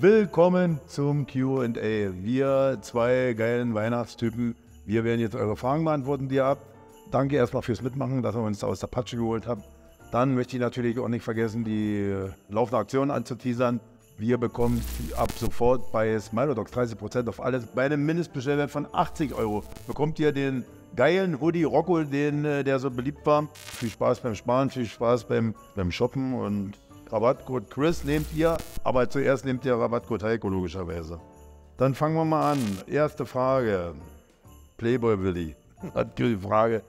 Willkommen zum QA. Wir zwei geilen Weihnachtstypen, wir werden jetzt eure Fragen beantworten, die ihr habt. Danke erstmal fürs Mitmachen, dass ihr uns aus der Patsche geholt habt. Dann möchte ich natürlich auch nicht vergessen, die äh, laufende Aktion anzuteasern. Wir bekommen ab sofort bei Smilodox 30% auf alles. Bei einem Mindestbestellwert von 80 Euro bekommt ihr den geilen Hoodie Rocco, den, äh, der so beliebt war. Viel Spaß beim Sparen, viel Spaß beim, beim Shoppen und Rabattcode Chris nehmt ihr, aber zuerst nehmt ihr Rabattcode Heiko logischerweise. Dann fangen wir mal an. Erste Frage. Playboy Willi hat die Frage.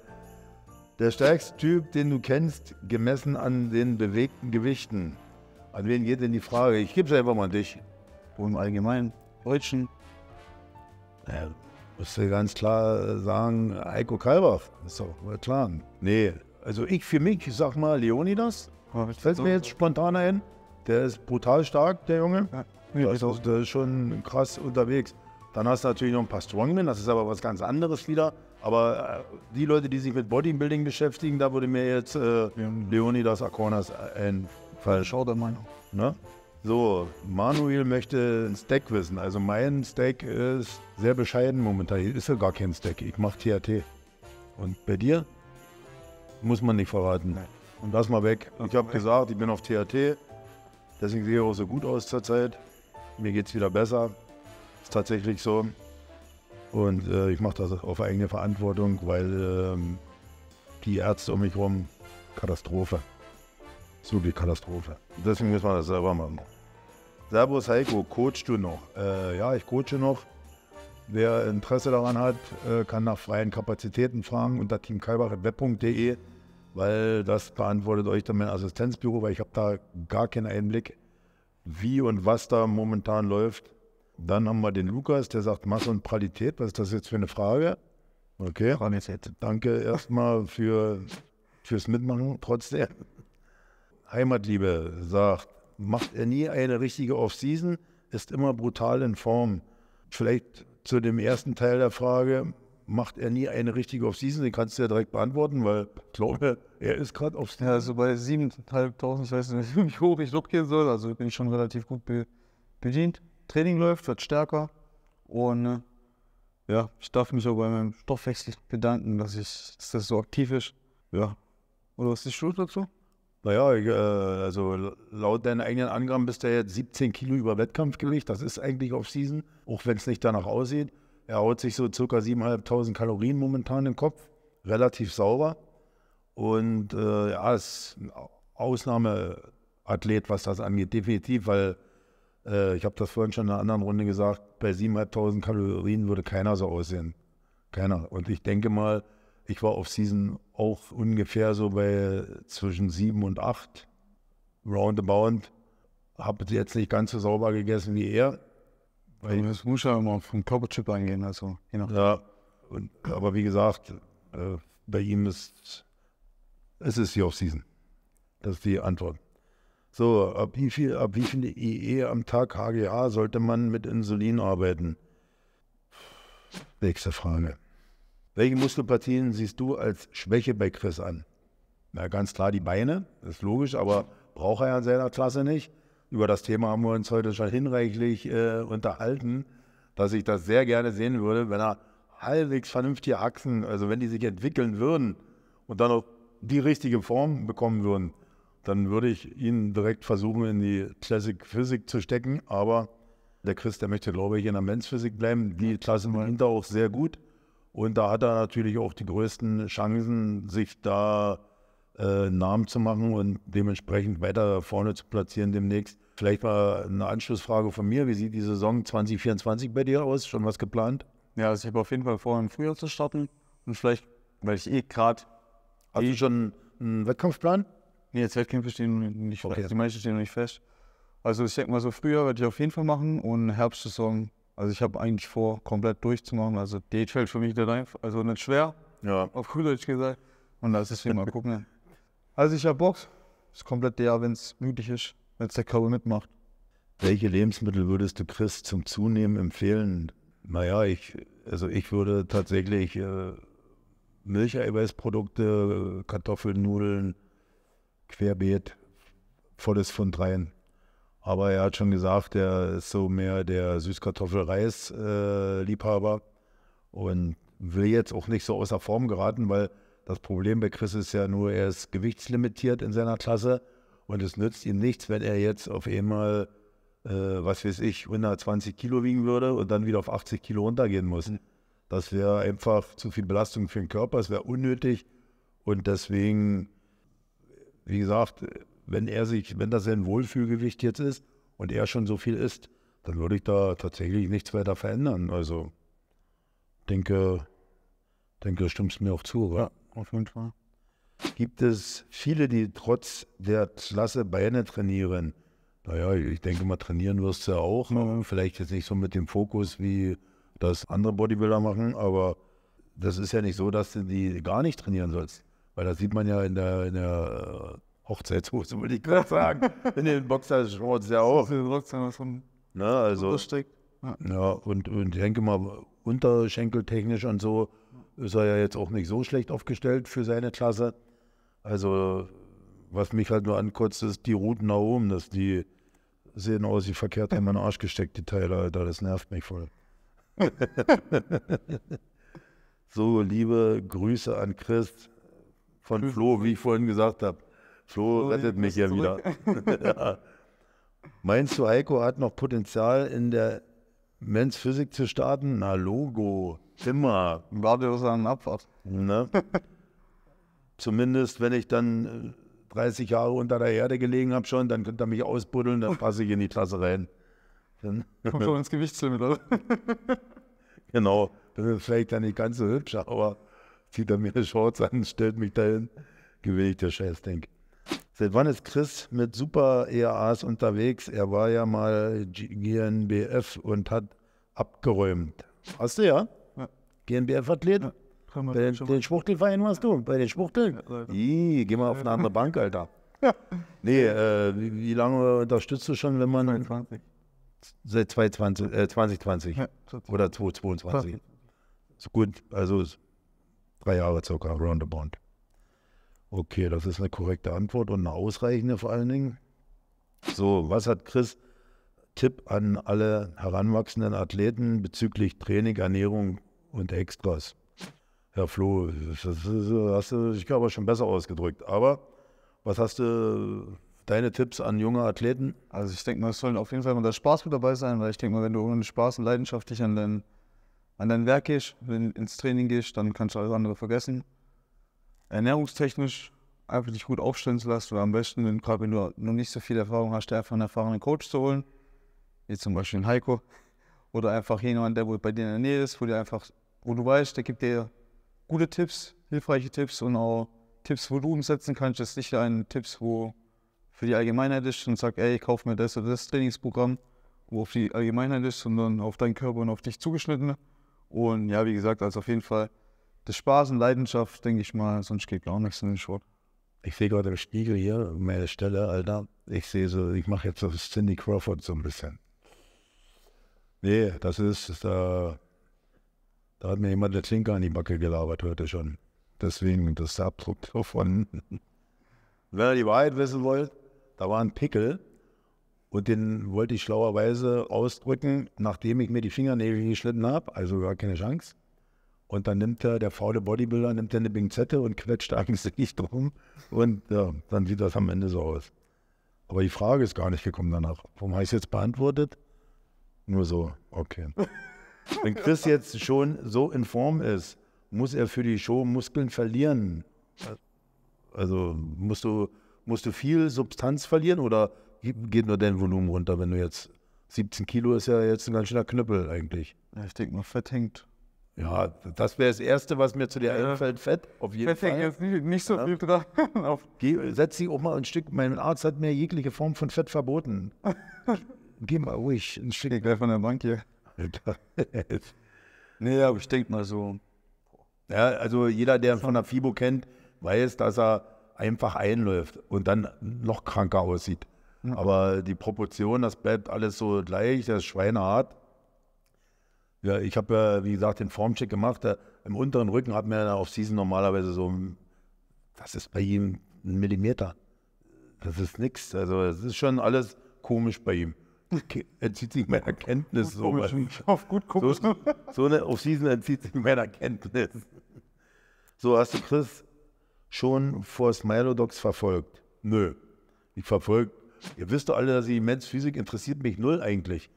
Der stärkste Typ, den du kennst, gemessen an den bewegten Gewichten. An wen geht denn die Frage? Ich gebe es einfach mal an dich. Und im Allgemeinen, Deutschen. Naja, musst du ganz klar sagen, Heiko Kalber. Ist doch klar. Nee, also ich für mich, sag mal, Leonidas. Ja, Fällt mir jetzt spontan ein. Der ist brutal stark, der Junge. Ja, ja, das, ist, der ist schon krass unterwegs. Dann hast du natürlich noch ein paar Strongmen, das ist aber was ganz anderes wieder. Aber äh, die Leute, die sich mit Bodybuilding beschäftigen, da würde mir jetzt äh, Leonidas Akornas einfallen. Schau da mal. Ne? So, Manuel möchte ein Steak wissen. Also mein Steak ist sehr bescheiden momentan. Hier ist ja gar kein Steak. Ich mache THT. Und bei dir? Muss man nicht verraten. Nein. Und das mal weg. Okay. Ich habe gesagt, ich bin auf THT. Deswegen sehe ich auch so gut aus zurzeit. Mir geht es wieder besser. Ist tatsächlich so. Und äh, ich mache das auf eigene Verantwortung, weil ähm, die Ärzte um mich herum, Katastrophe. So die Katastrophe. Deswegen müssen wir das selber machen. Servus Heiko, coachst du noch? Äh, ja, ich coache noch. Wer Interesse daran hat, äh, kann nach freien Kapazitäten fragen unter teamkalbach.web.de weil das beantwortet euch dann mein Assistenzbüro, weil ich habe da gar keinen Einblick, wie und was da momentan läuft. Dann haben wir den Lukas, der sagt Masse und Qualität. Was ist das jetzt für eine Frage? Okay. Danke erstmal für, fürs Mitmachen trotzdem. Heimatliebe sagt, macht er nie eine richtige Off-Season, ist immer brutal in Form. Vielleicht zu dem ersten Teil der Frage, macht er nie eine richtige Off-Season? Den kannst du ja direkt beantworten, weil ich glaube, er ist gerade auf Ja, also bei 7.500, ich weiß nicht, wie hoch ich hochgehen soll. Also bin ich schon relativ gut be bedient. Training läuft, wird stärker. Und äh, ja, ich darf mich auch bei meinem Stoffwechsel bedanken, dass, ich, dass das so aktiv ist. Ja. Oder was ist Schuld dazu? Naja, ich, äh, also laut deinen eigenen Angaben bist du ja jetzt 17 Kilo über Wettkampfgewicht. Das ist eigentlich Off-Season, auch wenn es nicht danach aussieht. Er haut sich so circa 7.500 Kalorien momentan in den Kopf, relativ sauber. Und äh, ja, ist ein Ausnahmeathlet, was das angeht, definitiv, weil äh, ich habe das vorhin schon in einer anderen Runde gesagt, bei 7.500 Kalorien würde keiner so aussehen. Keiner. Und ich denke mal, ich war auf Season auch ungefähr so bei zwischen 7 und 8, roundabout. Habe jetzt nicht ganz so sauber gegessen wie er, weil das muss ja immer vom Körperchip angehen. also je Ja, und, aber wie gesagt, äh, bei ihm ist es ist die Off-Season. Das ist die Antwort. So, ab wie viel, ab wie viel IE am Tag HGA sollte man mit Insulin arbeiten? Nächste Frage. Welche Muskelpartien siehst du als Schwäche bei Chris an? Na, ganz klar die Beine, ist logisch, aber braucht er ja in seiner Klasse nicht. Über das Thema haben wir uns heute schon hinreichlich äh, unterhalten, dass ich das sehr gerne sehen würde, wenn er halbwegs vernünftige Achsen, also wenn die sich entwickeln würden und dann auch die richtige Form bekommen würden, dann würde ich ihn direkt versuchen, in die Classic Physik zu stecken. Aber der Chris, der möchte, glaube ich, in der Men's Physik bleiben. Die Klasse dahinter auch sehr gut. Und da hat er natürlich auch die größten Chancen, sich da äh, Namen zu machen und dementsprechend weiter vorne zu platzieren demnächst. Vielleicht mal eine Anschlussfrage von mir. Wie sieht die Saison 2024 bei dir aus? Schon was geplant? Ja, also ich habe auf jeden Fall vor, im Frühjahr zu starten. Und vielleicht, weil ich eh gerade. Hast eh du schon einen Wettkampfplan? Nee, jetzt Wettkämpfe stehen nicht okay. fest. Die meisten stehen noch nicht fest. Also ich denke mal so, früher werde ich auf jeden Fall machen und Herbstsaison. Also ich habe eigentlich vor, komplett durchzumachen. Also Date fällt für mich nicht einfach, also nicht schwer. Ja. Auf gut Deutsch gesagt. Und das ist deswegen mal gucken. Also ich habe Bock. Ist komplett der, wenn es möglich ist wenn es der Körper mitmacht. Welche Lebensmittel würdest du Chris zum Zunehmen empfehlen? Naja, ich, also ich würde tatsächlich äh, Milcheiweißprodukte, Kartoffeln, Nudeln, Querbeet, volles von dreien. Aber er hat schon gesagt, er ist so mehr der Süßkartoffel-Reis-Liebhaber äh, und will jetzt auch nicht so außer Form geraten, weil das Problem bei Chris ist ja nur, er ist gewichtslimitiert in seiner Klasse und es nützt ihm nichts, wenn er jetzt auf einmal, äh, was weiß ich, 120 Kilo wiegen würde und dann wieder auf 80 Kilo runtergehen muss. Mhm. Das wäre einfach zu viel Belastung für den Körper, es wäre unnötig. Und deswegen, wie gesagt, wenn er sich, wenn das sein Wohlfühlgewicht jetzt ist und er schon so viel isst, dann würde ich da tatsächlich nichts weiter verändern. Also denke, denke, stimmst mir auch zu, oder? Ja, auf jeden Fall gibt es viele, die trotz der Klasse Beine trainieren. Naja, ich denke mal, trainieren wirst du ja auch. Mhm. Vielleicht jetzt nicht so mit dem Fokus, wie das andere Bodybuilder machen, aber das ist ja nicht so, dass du die gar nicht trainieren sollst. Weil das sieht man ja in der, in der äh, Hochzeitshose, würde ich gerade sagen. in den Boxershorts ja auch. den Na, also, lustig. Ja. ja, und, und ich denke mal, unterschenkeltechnisch und so ist er ja jetzt auch nicht so schlecht aufgestellt für seine Klasse. Also, was mich halt nur ankotzt, ist die Routen nach oben, dass die sehen aus wie verkehrt in meinen Arsch gesteckt, die Teile, Alter. Das nervt mich voll. so, liebe Grüße an Chris von Grüß Flo, wie ich vorhin gesagt habe. Flo so, rettet mich ja wieder. Meinst du, Heiko hat noch Potenzial in der Men's Physik zu starten? Na, Logo, Zimmer. Warte, was er an Abfahrt. Ne? zumindest wenn ich dann 30 äh, Jahre unter der Erde gelegen habe schon, dann könnte er mich ausbuddeln, dann passe ich in die Tasse rein. Kommt schon ins Gewichtslimit, oder? genau, das ist vielleicht dann nicht ganz so hübsch, aber zieht er mir eine Shorts an, stellt mich dahin, gewinne ich der Scheißding. Seit wann ist Chris mit Super EAAs unterwegs? Er war ja mal GNBF und hat abgeräumt. Hast du ja? ja. GNBF-Athlet? Ja. Können wir bei den, den Schwuchtelverein warst du, bei den Schwuchteln? Ja, Ih, geh mal auf eine andere Bank, Alter. Ja. Nee, äh, wie, wie, lange unterstützt du schon, wenn man. 22. Seit 2020, äh, 2020 ja, oder 2022. 20. So gut, also drei Jahre circa, roundabout. Okay, das ist eine korrekte Antwort und eine ausreichende vor allen Dingen. So, was hat Chris Tipp an alle heranwachsenden Athleten bezüglich Training, Ernährung und Extras? Herr das hast du dich aber schon besser ausgedrückt. Aber was hast du deine Tipps an junge Athleten? Also ich denke mal, es sollen auf jeden Fall mal der Spaß mit dabei sein, weil ich denke mal, wenn du ohne Spaß und leidenschaftlich an dein, an dein Werk gehst, wenn du ins Training gehst, dann kannst du alles andere vergessen. Ernährungstechnisch einfach dich gut aufstellen zu lassen oder am besten, wenn, gerade wenn du noch nicht so viel Erfahrung hast, einfach einen erfahrenen Coach zu holen, wie zum Beispiel einen Heiko oder einfach jemanden, der bei dir in der Nähe ist, wo, dir einfach, wo du weißt, der gibt dir gute Tipps, hilfreiche Tipps und auch Tipps, wo du umsetzen kannst. Das ist nicht ein Tipps, wo für die Allgemeinheit ist und sagt, ey, ich kaufe mir das oder das Trainingsprogramm, wo auf die Allgemeinheit ist, sondern auf deinen Körper und auf dich zugeschnitten. Und ja, wie gesagt, also auf jeden Fall das Spaß und Leidenschaft, denke ich mal, sonst geht gar nichts in den Sport. Ich sehe gerade im Spiegel hier, meine Stelle, Alter. Ich sehe so, ich mache jetzt auf Cindy Crawford so ein bisschen. Nee, das ist, ist äh, da hat mir jemand der Zinker an die Backe gelabert heute schon. Deswegen das ist der Abdruck davon. Wenn ihr die Wahrheit wissen wollt, da war ein Pickel und den wollte ich schlauerweise ausdrücken, nachdem ich mir die Fingernägel geschnitten habe, also gar keine Chance. Und dann nimmt er, der faule Bodybuilder nimmt der eine Bingzette und quetscht eigentlich nicht drum und ja, dann sieht das am Ende so aus. Aber die Frage ist gar nicht gekommen danach. Warum heißt es jetzt beantwortet? Nur so, okay. Wenn Chris jetzt schon so in Form ist, muss er für die Show Muskeln verlieren. Also musst du, musst du viel Substanz verlieren oder geht nur dein Volumen runter, wenn du jetzt 17 Kilo ist ja jetzt ein ganz schöner Knüppel eigentlich. ich denke mal, Fett hängt. Ja, das wäre das Erste, was mir zu dir einfällt. Fett, auf jeden Fett Fall. Fett hängt jetzt nicht, nicht so ja. viel dran. Auf. Geh, setz dich auch mal ein Stück. Mein Arzt hat mir jegliche Form von Fett verboten. Geh mal ruhig ein Stück. Ich gleich von der Bank hier. nee, aber ich denke mal so. Ja, also jeder, der von der FIBO kennt, weiß, dass er einfach einläuft und dann noch kranker aussieht. Ja. Hm. Aber die Proportion, das bleibt alles so gleich, das ist schweinehart. Ja, ich habe ja, wie gesagt, den Formcheck gemacht. Da, äh, Im unteren Rücken hat man ja auf Season normalerweise so, das ist bei ihm ein Millimeter. Das ist nichts. Also es ist schon alles komisch bei ihm entzieht sich meiner Kenntnis gut, Auf gut gucken. So, so eine Offseason entzieht sich meiner Kenntnis. So, hast du Chris schon vor Smilodox verfolgt? Nö. Ich verfolge, ihr wisst doch alle, dass ich immens Physik interessiert mich null eigentlich.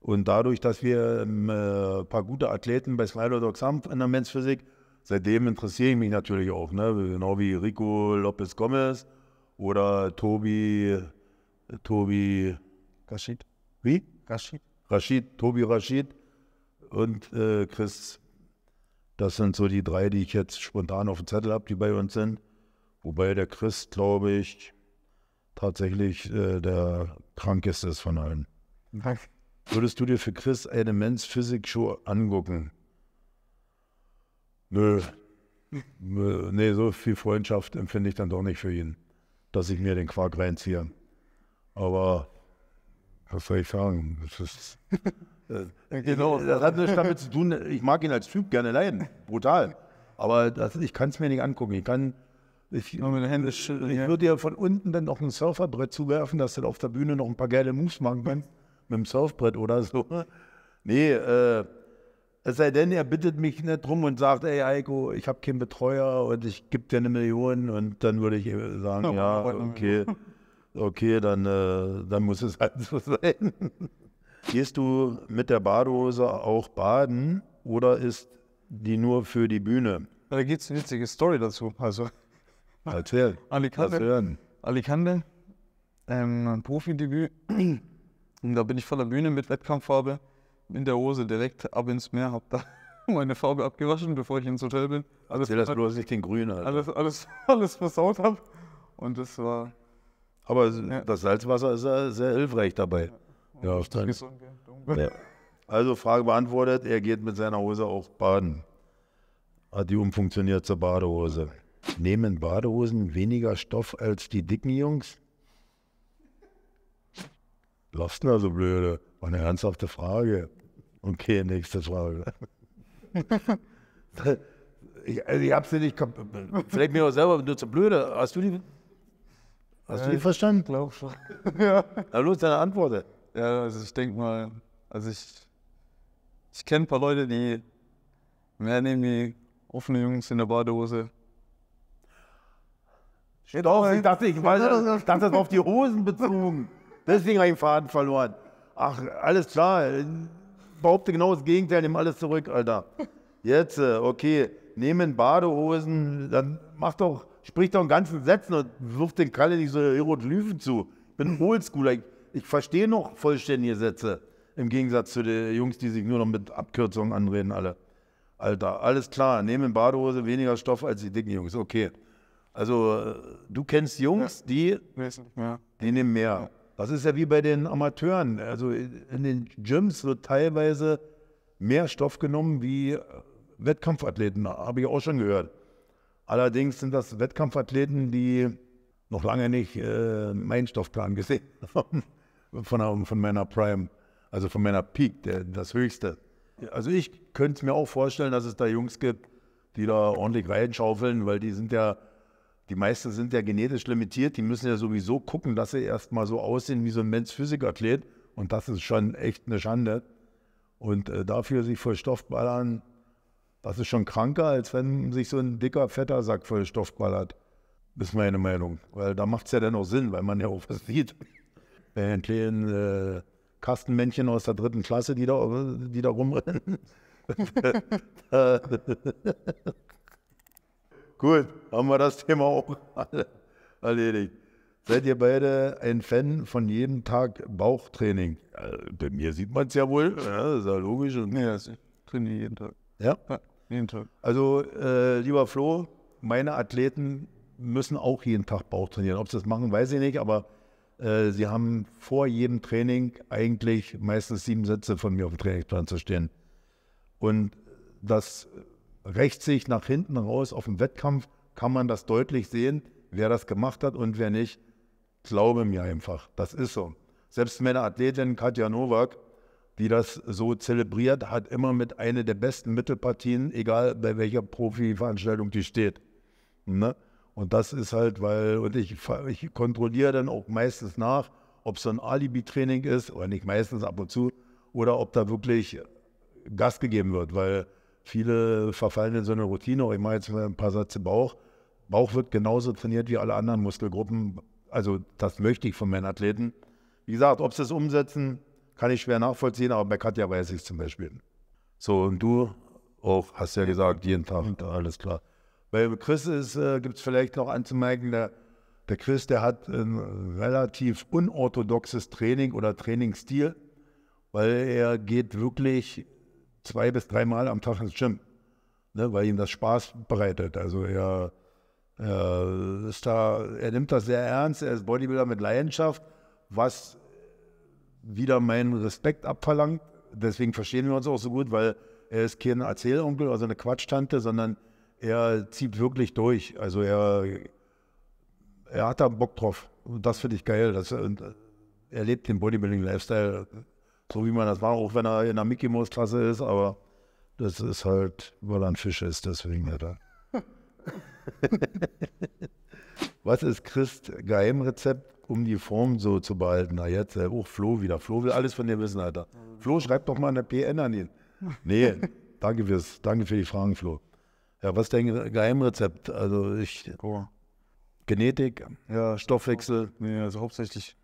Und dadurch, dass wir ähm, äh, ein paar gute Athleten bei Smilodox haben in der Men's Physik, seitdem interessiere ich mich natürlich auch. Ne? Genau wie Rico Lopez Gomez oder Tobi, äh, Tobi Kaschid. Wie? Rashid. Rashid, Tobi Rashid und äh, Chris. Das sind so die drei, die ich jetzt spontan auf dem Zettel habe, die bei uns sind. Wobei der Chris, glaube ich, tatsächlich äh, der krankeste ist von allen. Danke. Würdest du dir für Chris eine Men's Physik Show angucken? Hm. Nö. nee, so viel Freundschaft empfinde ich dann doch nicht für ihn, dass ich mir den Quark reinziehe. Aber was soll ich sagen? Das ist äh, genau, das hat nichts damit zu tun. Ich mag ihn als Typ gerne leiden, brutal. Aber das, ich kann es mir nicht angucken. Ich kann, ich, ich würde dir von unten dann noch ein Surferbrett zuwerfen, dass du auf der Bühne noch ein paar geile Moves machen kannst. Mit dem Surfbrett oder so. Nee, äh, es sei denn, er bittet mich nicht drum und sagt, ey Eiko, ich habe keinen Betreuer und ich gebe dir eine Million und dann würde ich sagen, ja, okay okay, dann, äh, dann muss es halt so sein. Gehst du mit der Badehose auch baden oder ist die nur für die Bühne? Da gibt es eine witzige Story dazu. Also, Erzähl. Alicante. Erzählen. Alicante, ähm, ein Profidebüt. Und da bin ich von der Bühne mit Wettkampffarbe in der Hose direkt ab ins Meer, hab da meine Farbe abgewaschen, bevor ich ins Hotel bin. Alles, Erzähl das bloß nicht den Grünen. Alles, alles, alles versaut hab. Und das war aber ja. das Salzwasser ist ja sehr hilfreich dabei. Ja, auf ja. ja. Also Frage beantwortet, er geht mit seiner Hose auch baden. Hat die umfunktioniert zur Badehose. Nehmen Badehosen weniger Stoff als die dicken Jungs? Lasst da so blöde. War eine ernsthafte Frage. Okay, nächste Frage. ich, also ich hab's nicht, vielleicht mir auch selber nur zu blöde. Hast du die Hast ja, du ihn verstanden? Ich glaube schon. ja. Na los, deine Antwort. Ja, also ich denke mal, also ich, ich kenne ein paar Leute, die mehr nehmen wie offene Jungs in der Badehose. Ja, doch, ich dachte, ich weiß, ich dachte, das war auf die Hosen bezogen. Deswegen habe ich den Faden verloren. Ach, alles klar. Behaupte genau das Gegenteil, nimm alles zurück, Alter. Jetzt, äh, okay, nehmen Badehosen, dann mach doch spricht doch in ganzen Sätzen und wirft den Kalle nicht so Hieroglyphen zu. Ich bin Oldschooler. Ich, ich verstehe noch vollständige Sätze. Im Gegensatz zu den Jungs, die sich nur noch mit Abkürzungen anreden, alle. Alter, alles klar, nehmen in Badehose weniger Stoff als die dicken Jungs. Okay. Also, äh, du kennst Jungs, die, ja. die nehmen mehr. Das ist ja wie bei den Amateuren. Also, in den Gyms wird teilweise mehr Stoff genommen wie äh, Wettkampfathleten. Habe ich auch schon gehört. Allerdings sind das Wettkampfathleten, die noch lange nicht äh, meinen Stoffplan gesehen haben von, von meiner Prime, also von meiner Peak, der, das Höchste. Also ich könnte mir auch vorstellen, dass es da Jungs gibt, die da ordentlich reinschaufeln, weil die sind ja, die meisten sind ja genetisch limitiert, die müssen ja sowieso gucken, dass sie erstmal so aussehen wie so ein Mensch Physikathlet und das ist schon echt eine Schande. Und äh, dafür sich voll Stoff ballern, das ist schon kranker, als wenn sich so ein dicker, fetter Sack voll Stoff ballert. ist meine Meinung. Weil da macht es ja dann auch Sinn, weil man ja auch was sieht. Bei den kleinen äh, Kastenmännchen aus der dritten Klasse, die da, die da rumrennen. Gut, haben wir das Thema auch alle erledigt. Seid ihr beide ein Fan von jedem Tag Bauchtraining? bei mir sieht man es ja wohl. Ja, ist ja logisch. Und ja, das trainiere jeden Tag. Ja? ja. Jeden Tag. Also, äh, lieber Flo, meine Athleten müssen auch jeden Tag Bauch trainieren. Ob sie das machen, weiß ich nicht, aber äh, sie haben vor jedem Training eigentlich meistens sieben Sätze von mir auf dem Trainingsplan zu stehen. Und das rächt sich nach hinten raus auf dem Wettkampf, kann man das deutlich sehen, wer das gemacht hat und wer nicht. Glaube mir einfach, das ist so. Selbst meine Athletin Katja Nowak, die das so zelebriert, hat immer mit einer der besten Mittelpartien, egal bei welcher Profi-Veranstaltung die steht. Ne? Und das ist halt, weil, und ich, ich kontrolliere dann auch meistens nach, ob es so ein Alibi-Training ist, oder nicht meistens ab und zu, oder ob da wirklich Gas gegeben wird, weil viele verfallen in so eine Routine. Ich mache jetzt ein paar Sätze Bauch. Bauch wird genauso trainiert wie alle anderen Muskelgruppen. Also das möchte ich von meinen Athleten. Wie gesagt, ob sie es umsetzen, kann ich schwer nachvollziehen, aber bei Katja weiß ich zum Beispiel. So, und du auch, hast ja gesagt, jeden Tag, ja, alles klar. Bei Chris ist, äh, gibt es vielleicht noch anzumerken, der, der Chris, der hat ein äh, relativ unorthodoxes Training oder Trainingsstil, weil er geht wirklich zwei bis dreimal am Tag ins Gym, ne, weil ihm das Spaß bereitet. Also er, er, äh, ist da, er nimmt das sehr ernst, er ist Bodybuilder mit Leidenschaft, was wieder meinen Respekt abverlangt. Deswegen verstehen wir uns auch so gut, weil er ist kein Erzählonkel, also eine Quatschtante, sondern er zieht wirklich durch. Also er, er hat da Bock drauf. Und das finde ich geil. Das, er lebt den Bodybuilding-Lifestyle, so wie man das war, auch wenn er in der Mickey Mouse-Klasse ist, aber das ist halt, weil er ein Fisch ist, deswegen ja da. Was ist Christ Geheimrezept? um die Form so zu behalten. Na jetzt, auch Flo wieder. Flo will alles von dir wissen, Alter. Flo, schreib doch mal eine PN an ihn. Nee, danke fürs, danke für die Fragen, Flo. Ja, was ist dein Geheimrezept? Also ich. Oh. Genetik, ja, Stoffwechsel. Nee, also hauptsächlich.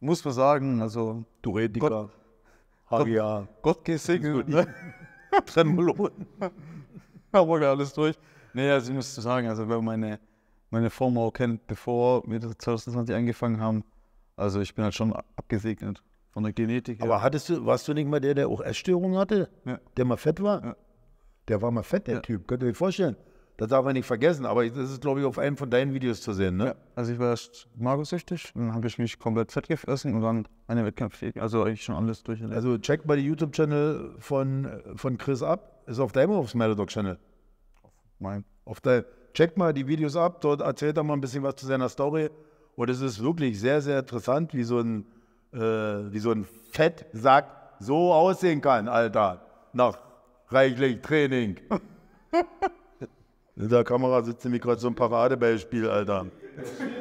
Muss man sagen, also. Duretika, Gott, HGA. Gott, Gott gesegnet. Ne? Aber alles durch. Nee, also ich muss sagen, also wenn meine meine Form kennt, bevor wir 2020 angefangen haben. Also ich bin halt schon abgesegnet von der Genetik her. Aber hattest du, warst du nicht mal der, der auch Essstörungen hatte? Ja. Der mal fett war? Ja. Der war mal fett, der ja. Typ. Könnt ihr euch vorstellen? Das darf man nicht vergessen, aber das ist, glaube ich, auf einem von deinen Videos zu sehen, ne? Ja, also ich war erst magersüchtig, dann habe ich mich komplett fett gefressen und dann eine Wettkampffähig, also eigentlich schon alles durch. Also check mal den YouTube-Channel von, von Chris ab. Ist auf deinem oder aufs dem Channel? Auf meinem. Auf deinem checkt mal die Videos ab, dort erzählt er mal ein bisschen was zu seiner Story. Und es ist wirklich sehr, sehr interessant, wie so ein, äh, wie so ein Fettsack so aussehen kann, Alter. Nach reichlich Training. In der Kamera sitzt nämlich gerade so ein Paradebeispiel, Alter. Ja, stimmt.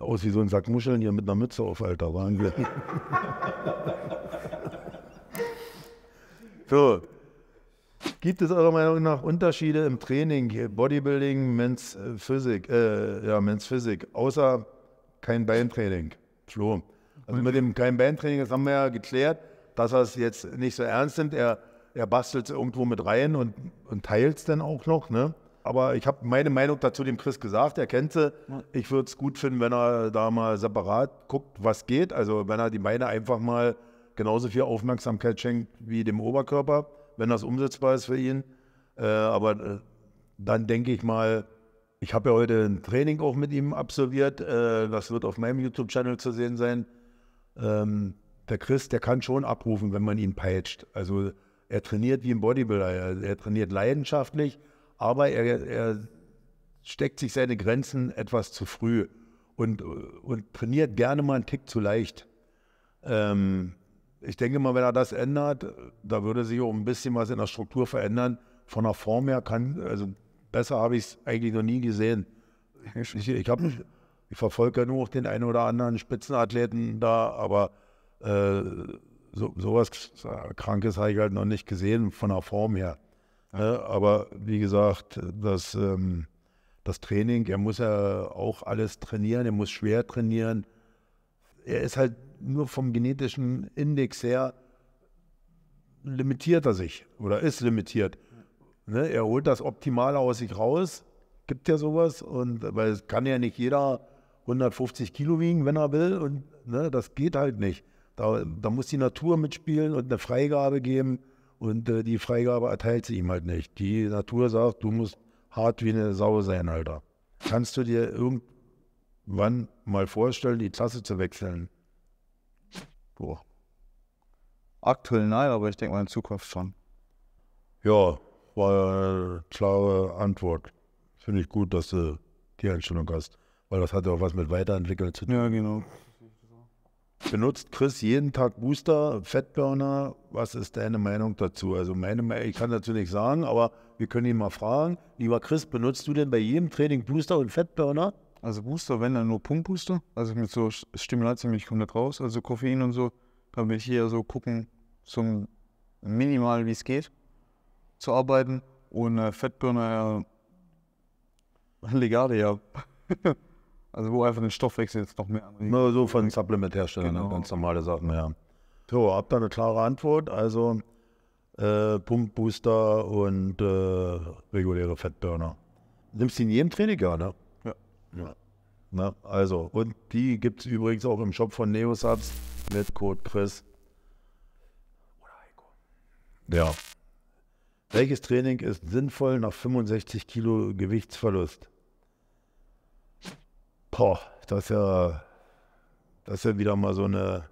Aus wie so ein Sack Muscheln hier mit einer Mütze auf, Alter. wir. so, Gibt es eurer Meinung nach Unterschiede im Training, Bodybuilding, Men's äh, Physik, äh, ja, Men's Physik, außer kein Beintraining? Flo. Also mit dem kein Beintraining, das haben wir ja geklärt, dass er es jetzt nicht so ernst nimmt. Er, er bastelt es irgendwo mit rein und, und teilt es dann auch noch, ne? Aber ich habe meine Meinung dazu dem Chris gesagt, er kennt sie. Ich würde es gut finden, wenn er da mal separat guckt, was geht. Also wenn er die Beine einfach mal genauso viel Aufmerksamkeit schenkt wie dem Oberkörper wenn das umsetzbar ist für ihn. Äh, aber äh, dann denke ich mal, ich habe ja heute ein Training auch mit ihm absolviert. Äh, das wird auf meinem YouTube-Channel zu sehen sein. Ähm, der Chris, der kann schon abrufen, wenn man ihn peitscht. Also er trainiert wie ein Bodybuilder. Er, er trainiert leidenschaftlich, aber er, er, steckt sich seine Grenzen etwas zu früh und, und trainiert gerne mal einen Tick zu leicht. Ähm, ich denke mal, wenn er das ändert, da würde sich auch ein bisschen was in der Struktur verändern. Von der Form her kann, also besser habe ich es eigentlich noch nie gesehen. Ich, ich, ich verfolge ja nur den einen oder anderen Spitzenathleten da, aber äh, so, sowas Krankes habe ich halt noch nicht gesehen von der Form her. Ja. Ne, aber wie gesagt, das, ähm, das Training, er muss ja auch alles trainieren, er muss schwer trainieren er ist halt nur vom genetischen Index her limitiert er sich oder ist limitiert. Ne? Er holt das Optimale aus sich raus, gibt ja sowas und weil es kann ja nicht jeder 150 Kilo wiegen, wenn er will und ne, das geht halt nicht. Da, da, muss die Natur mitspielen und eine Freigabe geben und äh, die Freigabe erteilt sie ihm halt nicht. Die Natur sagt, du musst hart wie eine Sau sein, Alter. Kannst du dir irgendwie wann mal vorstellen, die Klasse zu wechseln? Boah. Aktuell nein, aber ich denke mal in Zukunft schon. Ja, war eine klare Antwort. Finde ich gut, dass du die Einstellung hast, weil das hat ja auch was mit Weiterentwickeln zu tun. Ja, genau. Benutzt Chris jeden Tag Booster, Fettburner? Was ist deine Meinung dazu? Also meine Meinung, ich kann dazu nichts sagen, aber wir können ihn mal fragen. Lieber Chris, benutzt du denn bei jedem Training Booster und Fettburner? Also Booster, wenn dann nur Pumpbooster. Also mit so Stimulantien bin ich komplett raus. Also Koffein und so. Da will ich hier so gucken, so minimal wie es geht zu arbeiten. Und äh, Fettburner äh, Legade ja. also wo einfach den Stoffwechsel jetzt noch mehr anregt. Nur so von Supplementherstellern, ne? genau. ganz normale Sachen, ja. So, habt ihr eine klare Antwort? Also äh, Pumpbooster und äh, reguläre Fettburner. Nimmst du in jedem Training, ja, ne? Ja. Na, also, und die gibt es übrigens auch im Shop von Neosubs mit Code Chris. Oder Heiko. Ja. Welches Training ist sinnvoll nach 65 Kilo Gewichtsverlust? Boah, das ist ja, das ist ja wieder mal so eine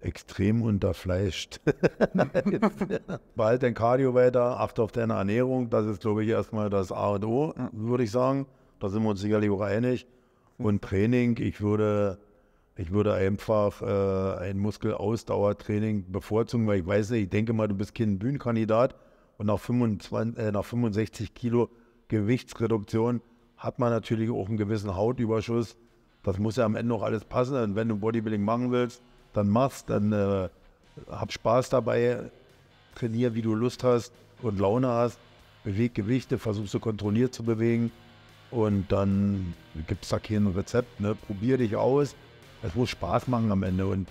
extrem unterfleischt. Behalt dein Cardio weiter, achte auf deine Ernährung. Das ist, glaube ich, erstmal das A und O, würde ich sagen. Da sind wir uns sicherlich auch einig. Und Training, ich würde, ich würde einfach äh, ein Muskelausdauertraining bevorzugen, weil ich weiß nicht, ich denke mal, du bist kein Bühnenkandidat und nach, 25, äh, nach 65 Kilo Gewichtsreduktion hat man natürlich auch einen gewissen Hautüberschuss. Das muss ja am Ende noch alles passen. Und wenn du Bodybuilding machen willst, dann mach's, dann äh, hab Spaß dabei, trainier, wie du Lust hast und Laune hast, beweg Gewichte, versuch so kontrolliert zu bewegen. Und dann gibt es da kein Rezept. Ne? Probier dich aus. Es muss Spaß machen am Ende. Und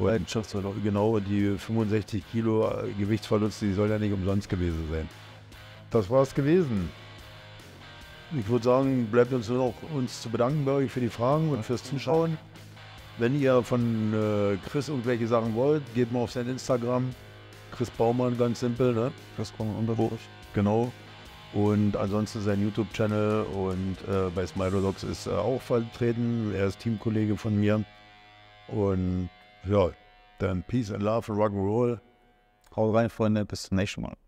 Leidenschaft soll genau die 65 Kilo äh, Gewichtsverlust, die soll ja nicht umsonst gewesen sein. Das war's gewesen. Ich würde sagen, bleibt uns nur noch uns zu bedanken bei euch für die Fragen und fürs Zuschauen. Wenn ihr von äh, Chris irgendwelche Sachen wollt, geht mal auf sein Instagram. Chris Baumann, ganz simpel, ne? Chris Baumann, Genau. Und ansonsten sein YouTube-Channel und äh, bei Smilodogs ist er auch vertreten. Er ist Teamkollege von mir. Und ja, dann Peace and Love und Rock'n'Roll. Hau rein, Freunde. Bis zum nächsten Mal.